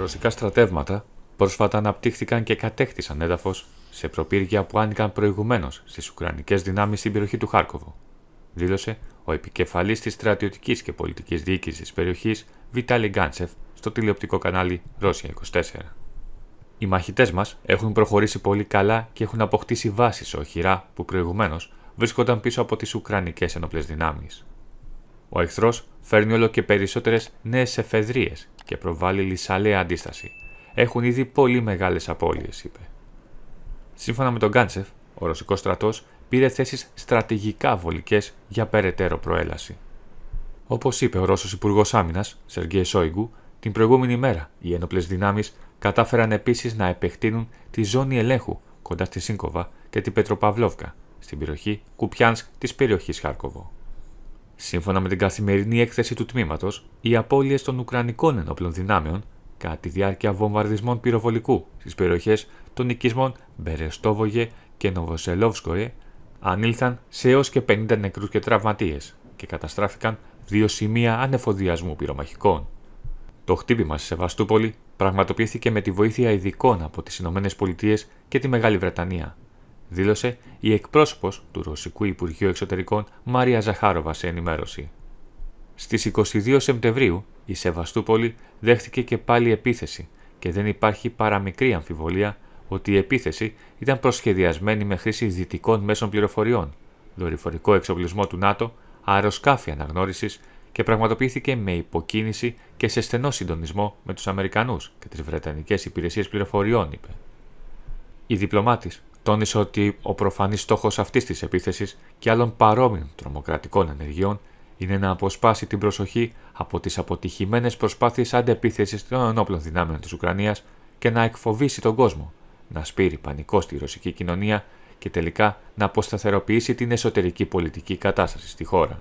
ρωσικά στρατεύματα πρόσφατα αναπτύχθηκαν και κατέκτησαν έδαφος σε προπύργια που άνοιγαν προηγουμένως στις Ουκρανικές δυνάμεις στην περιοχή του Χάρκοβο, δήλωσε ο επικεφαλής της στρατιωτικής και πολιτικής διοίκησης τη περιοχή Βιτάλι Γκάντσεφ στο τηλεοπτικό κανάλι Ρώσια 24. Οι μαχητές μας έχουν προχωρήσει πολύ καλά και έχουν αποκτήσει βάσει οχυρά που προηγουμένως βρίσκονταν πίσω από τις Ουκρανικές ενόπλες δυνάμεις. Ο εχθρός φέρνει όλο και περισσότερες νέες εφεδρείες και προβάλλει λυσαλέα αντίσταση. Έχουν ήδη πολύ μεγάλες απώλειες, είπε. Σύμφωνα με τον Γκάντσεφ, ο ρωσικός στρατός πήρε θέσεις στρατηγικά βολικές για περαιτέρω προέλαση. Όπως είπε ο Ρώσος Υπουργός Άμυνας, Σεργέη Σόιγκου, την προηγούμενη μέρα οι ένοπλες δυνάμεις κατάφεραν επίσης να επεκτείνουν τη ζώνη ελέγχου κοντά στη Σίνκοβα και την Πετροπαυλόβκα, στην περιοχή Κουπιάνσκ της περιοχής Χάρκοβο. Σύμφωνα με την καθημερινή έκθεση του τμήματος, οι απώλειες των Ουκρανικών ενόπλων δυνάμεων κατά τη διάρκεια βομβαρδισμών πυροβολικού στις περιοχές των οικισμών Μπερεστόβογε και Νοβοσελόβσκοε ανήλθαν σε έως και 50 νεκρούς και τραυματίες και καταστράφηκαν δύο σημεία ανεφοδιασμού πυρομαχικών. Το χτύπημα στη Σεβαστούπολη πραγματοποιήθηκε με τη βοήθεια ειδικών από τις ΗΠΑ και τη Μεγάλη Βρετανία, δήλωσε η εκπρόσωπος του Ρωσικού Υπουργείου Εξωτερικών Μαρία Ζαχάροβα σε ενημέρωση. Στις 22 Σεπτεμβρίου η Σεβαστούπολη δέχτηκε και πάλι επίθεση και δεν υπάρχει παρά μικρή αμφιβολία ότι η επίθεση ήταν προσχεδιασμένη με χρήση δυτικών μέσων πληροφοριών, δορυφορικό εξοπλισμό του ΝΑΤΟ, αεροσκάφη αναγνώρισης και πραγματοποιήθηκε με υποκίνηση και σε στενό συντονισμό με τους Αμερικανούς και τις βρετανικές υπηρεσίες Πληροφοριών, είπε. Οι διπλωμάτης τόνισε ότι ο προφανής στόχος αυτής της επίθεσης και άλλων παρόμοιων τρομοκρατικών ενεργειών είναι να αποσπάσει την προσοχή από τις αποτυχημένες προσπάθειες αντεπίθεσης των ενόπλων δυνάμεων της Ουκρανίας και να εκφοβήσει τον κόσμο, να σπείρει πανικό στη ρωσική κοινωνία και τελικά να αποσταθεροποιήσει την εσωτερική πολιτική κατάσταση στη χώρα.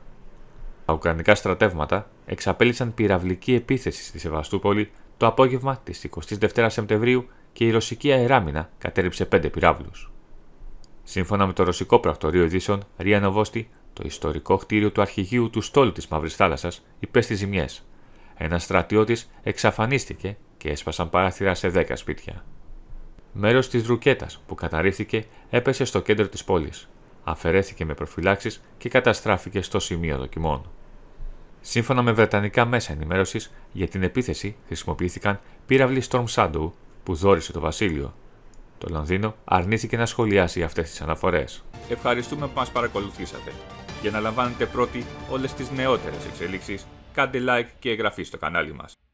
Τα Ουκρανικά στρατεύματα εξαπέλυσαν πυραυλική επίθεση στη Σεβαστούπολη το απόγευμα της 22 Σεπτεμβρίου και η ρωσική αεράμινα κατέριψε πέντε πυράβλους. Σύμφωνα με το ρωσικό πρακτορείο ειδήσεων Ρία Νοβόστη, το ιστορικό κτίριο του αρχηγείου του στόλου της Μαύρης Θάλασσας υπέστη ζημιές. Ένας στρατιώτης εξαφανίστηκε και έσπασαν παράθυρα σε δέκα σπίτια. Μέρος της ρουκέτα που καταρρίφθηκε έπεσε στο κέντρο της πόλης, αφαιρέθηκε με προφυλάξεις και καταστράφηκε στο σημείο δοκιμών. Σύμφωνα με βρετανικά μέσα ενημέρωσης, για την επίθεση χρησιμοποιήθηκαν πύραυλοι Storm Shadow που δόρισε το βασίλειο. Το Λονδίνο αρνήθηκε να σχολιάσει αυτές τις αναφορές. Ευχαριστούμε που μας παρακολουθήσατε. Για να λαμβάνετε πρώτοι όλες τις νεότερες εξελίξεις, κάντε like και εγγραφή στο κανάλι μας.